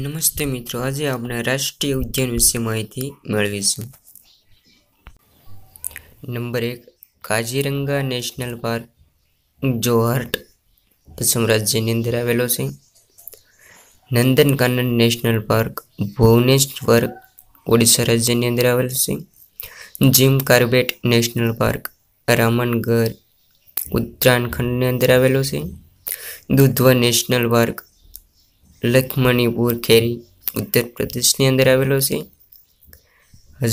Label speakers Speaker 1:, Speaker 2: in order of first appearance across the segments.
Speaker 1: નમસ્તે મિત્રો આજે આપણે રાષ્ટ્રીય ઉદ્યાન વિશે માહિતી મેળવીશું નંબર એક કાજીરંગા નેશનલ પાર્ક જોહાર્ટ અસમ રાજ્યની અંદર આવેલો છે નંદનકાનન નેશનલ પાર્ક ભુવનેશ્વર ઓડિશા રાજ્યની અંદર આવેલો છે Jim Corbett national park Ramnagar ઉત્તરાખંડની અંદર આવેલો છે દુધવા નેશનલ પાર્ક લખમણીપુર ખેરી ઉત્તર પ્રદેશની અંદર આવેલો છે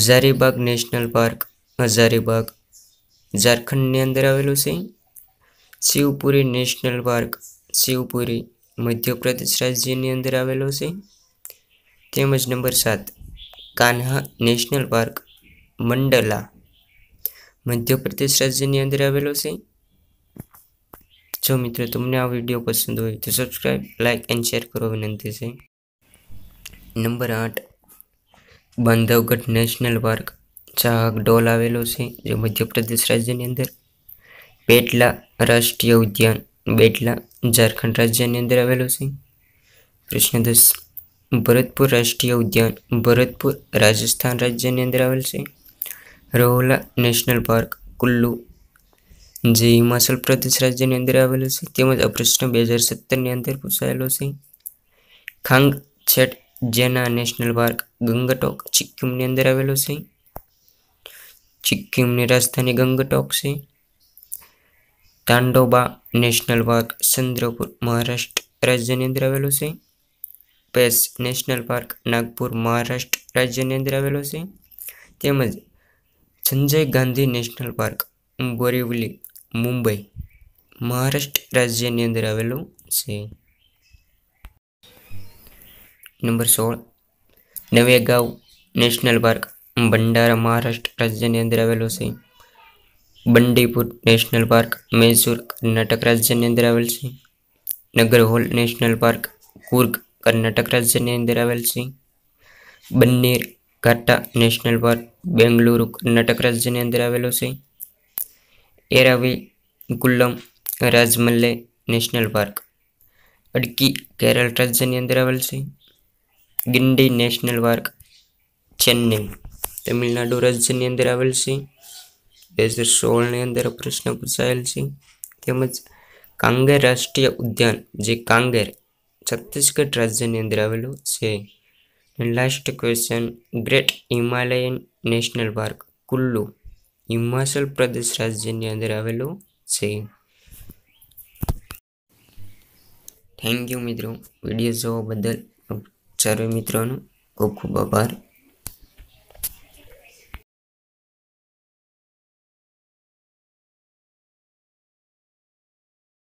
Speaker 1: હજારીબાગ નેશનલ પાર્ક હજારીબાગ ઝારખંડની અંદર આવેલો છે શિવપુરી નેશનલ પાર્ક શિવપુરી મધ્યપ્રદેશ રાજ્યની અંદર આવેલો છે તેમજ નંબર સાત કાન્હા નેશનલ પાર્ક મંડલા મધ્યપ્રદેશ રાજ્યની અંદર આવેલો છે જો મિત્રો તમને આ વિડીયો પસંદ હોય તો સબસ્ક્રાઈબ લાઇક એન્ડ શેર કરવા વિનંતી છે નંબર આઠ બાંધવગઢ નેશનલ પાર્ક ચાહક ડોલ આવેલો છે જે મધ્યપ્રદેશ રાજ્યની અંદર બેટલા રાષ્ટ્રીય ઉદ્યાન બેટલા ઝારખંડ રાજ્યની અંદર આવેલો છે કૃષ્ણદાસ ભરતપુર રાષ્ટ્રીય ઉદ્યાન ભરતપુર રાજસ્થાન રાજ્યની અંદર આવેલ છે રોહલા નેશનલ પાર્ક કુલ્લુ જે હિમાચલ પ્રદેશ રાજ્યની અંદર આવેલો છે તેમજ આ પ્રશ્ન બે હજાર સત્તરની અંદર પૂછાયેલો છે ખાંગ છેટ જેના નેશનલ પાર્ક ગંગટોક સિક્કિમની અંદર આવેલો છે સિક્કિમની રાજધાની ગંગટોક છે તાંડોબા નેશનલ પાર્ક ચંદ્રપુર મહારાષ્ટ્ર રાજ્યની અંદર આવેલો છે પેસ નેશનલ પાર્ક નાગપુર મહારાષ્ટ્ર રાજ્યની અંદર આવેલો છે તેમજ સંજય ગાંધી નેશનલ પાર્ક બોરીવલી મુંબઈ મહારાષ્ટ્ર રાજ્યની અંદર આવેલું છે નંબર સોળ નવેગાંવ નેશનલ પાર્ક ભંડારા મહારાષ્ટ્ર રાજ્યની અંદર આવેલો છે બંડીપુર નેશનલ પાર્ક મૈસૂર કર્ણાટક રાજ્યની અંદર આવેલ છે નગરહોલ નેશનલ પાર્ક કુર્ગ કર્ણાટક રાજ્યની અંદર આવેલ છે બન્નેર ઘાટા નેશનલ પાર્ક બેંગલુરુ કર્ણાટક રાજ્યની અંદર આવેલો છે Eravikulam Rajamalai national park Idukki Kerala રાજ્યની અંદર આવેલ છે ગિંડી નેશનલ પાર્ક ચેન્નઈ તમિલનાડુ રાજ્યની અંદર આવેલ છે બે હજાર સોળની અંદર પ્રશ્ન પૂછાયેલ છે તેમજ કાંગેર રાષ્ટ્રીય ઉદ્યાન જે કાંગેર છત્તીસગઢ રાજ્યની અંદર આવેલું છે last question great Himalayan national park Kullu Himachal Pradesh રાજ્યની અંદર આવેલું છે થેન્ક યુ મિત્રો વિડીયો જોવા બદલ સર્વે મિત્રોનો ખૂબ ખૂબ આભાર